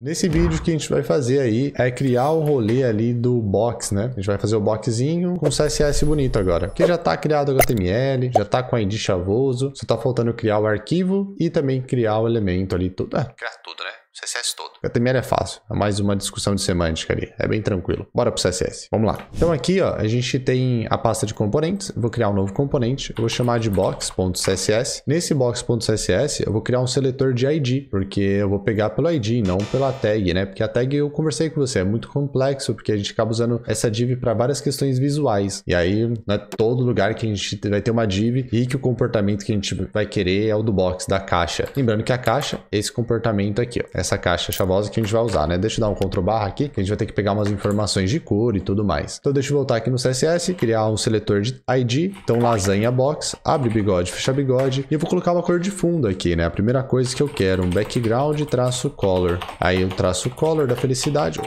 Nesse vídeo que a gente vai fazer aí é criar o rolê ali do box, né? A gente vai fazer o boxzinho com CSS bonito agora. Porque já tá criado o HTML, já tá com a ID chavoso, só tá faltando criar o arquivo e também criar o elemento ali, tudo. É, criar tudo, né? CSS todo. HTML é fácil, é mais uma discussão de semântica ali, é bem tranquilo. Bora pro CSS, vamos lá. Então aqui, ó, a gente tem a pasta de componentes, vou criar um novo componente, eu vou chamar de box.css. Nesse box.css, eu vou criar um seletor de ID, porque eu vou pegar pelo ID, não pela tag, né? Porque a tag eu conversei com você, é muito complexo, porque a gente acaba usando essa div para várias questões visuais. E aí, não é todo lugar que a gente vai ter uma div e que o comportamento que a gente vai querer é o do box, da caixa. Lembrando que a caixa esse comportamento aqui, ó. Essa é essa caixa chavosa que a gente vai usar, né? Deixa eu dar um CTRL barra aqui, que a gente vai ter que pegar umas informações de cor e tudo mais. Então deixa eu voltar aqui no CSS, criar um seletor de ID, então lasanha box, abre bigode, fecha bigode, e eu vou colocar uma cor de fundo aqui, né? A primeira coisa que eu quero, um background traço color. Aí eu traço color da felicidade,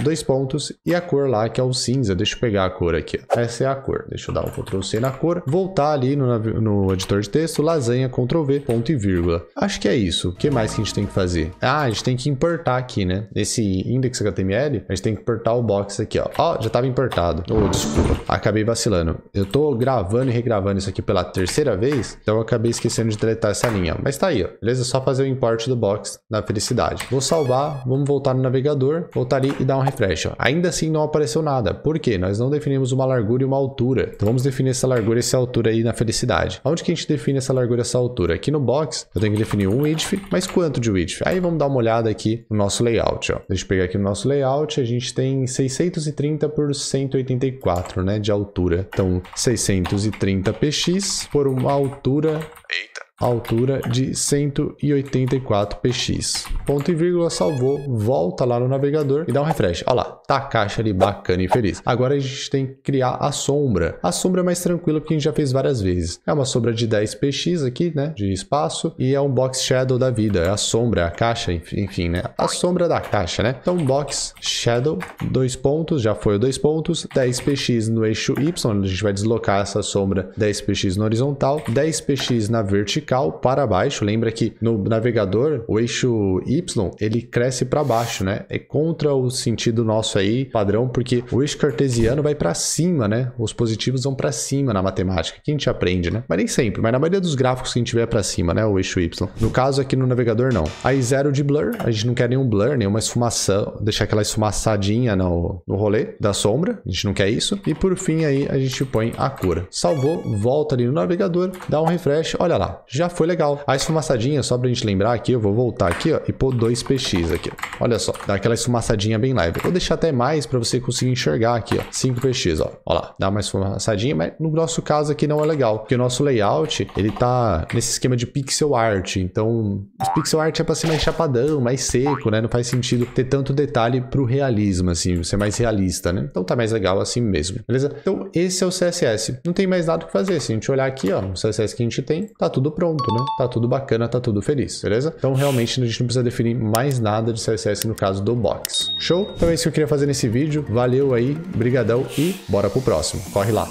dois pontos, e a cor lá que é o cinza, deixa eu pegar a cor aqui. Essa é a cor, deixa eu dar um CTRL C na cor, voltar ali no, no editor de texto, lasanha, CTRL V, ponto e vírgula. Acho que é isso. O que mais que a gente tem que fazer? Ah, a gente tem que importar aqui, né? Esse index.html, a gente tem que importar o box aqui, ó. Ó, já estava importado. Ô, oh, desculpa. Acabei vacilando. Eu tô gravando e regravando isso aqui pela terceira vez, então eu acabei esquecendo de deletar essa linha. Mas tá aí, ó. Beleza? É só fazer o import do box na felicidade. Vou salvar, vamos voltar no navegador, voltar ali e dar um refresh, ó. Ainda assim não apareceu nada. Por quê? Nós não definimos uma largura e uma altura. Então vamos definir essa largura e essa altura aí na felicidade. Onde que a gente define essa largura e essa altura? Aqui no box, eu tenho que definir um width, mas quanto de width? Aí vamos dar uma olhada olhada aqui no nosso layout. Ó. Deixa eu pegar aqui o nosso layout, a gente tem 630 por 184 né, de altura. Então, 630 px por uma altura altura de 184 px. Ponto e vírgula, salvou, volta lá no navegador e dá um refresh. Olha lá, tá a caixa ali bacana e feliz. Agora a gente tem que criar a sombra. A sombra é mais tranquila porque a gente já fez várias vezes. É uma sombra de 10 px aqui, né, de espaço, e é um box shadow da vida, é a sombra, é a caixa, enfim, né, a sombra da caixa, né. Então box shadow, dois pontos, já foi o dois pontos, 10 px no eixo y, a gente vai deslocar essa sombra 10 px na horizontal, 10 px na vertical, vertical para baixo. Lembra que no navegador o eixo Y ele cresce para baixo, né? É contra o sentido nosso aí padrão, porque o eixo cartesiano vai para cima, né? Os positivos vão para cima na matemática, que a gente aprende, né? Mas nem sempre, mas na maioria dos gráficos que a gente vê é para cima, né? O eixo Y. No caso aqui no navegador não. Aí zero de blur, a gente não quer nenhum blur, nenhuma esfumação, deixar aquela esfumaçadinha no, no rolê da sombra, a gente não quer isso. E por fim aí a gente põe a cor. Salvou, volta ali no navegador, dá um refresh, olha lá, já foi legal. A esfumaçadinha, só pra gente lembrar aqui, eu vou voltar aqui, ó, e pôr 2px aqui. Olha só, dá aquela esfumaçadinha bem leve. Vou deixar até mais pra você conseguir enxergar aqui, ó. 5px, ó. Olha lá, dá uma esfumaçadinha, mas no nosso caso aqui não é legal, porque o nosso layout, ele tá nesse esquema de pixel art, então os pixel art é pra ser mais chapadão, mais seco, né? Não faz sentido ter tanto detalhe pro realismo, assim, ser mais realista, né? Então tá mais legal assim mesmo, beleza? Então esse é o CSS. Não tem mais nada o que fazer, se a gente olhar aqui, ó, o CSS que a gente tem, tá tudo pronto pronto, né? Tá tudo bacana, tá tudo feliz, beleza? Então realmente a gente não precisa definir mais nada de CSS no caso do box. Show? Então é isso que eu queria fazer nesse vídeo. Valeu aí, brigadão e bora pro próximo. Corre lá!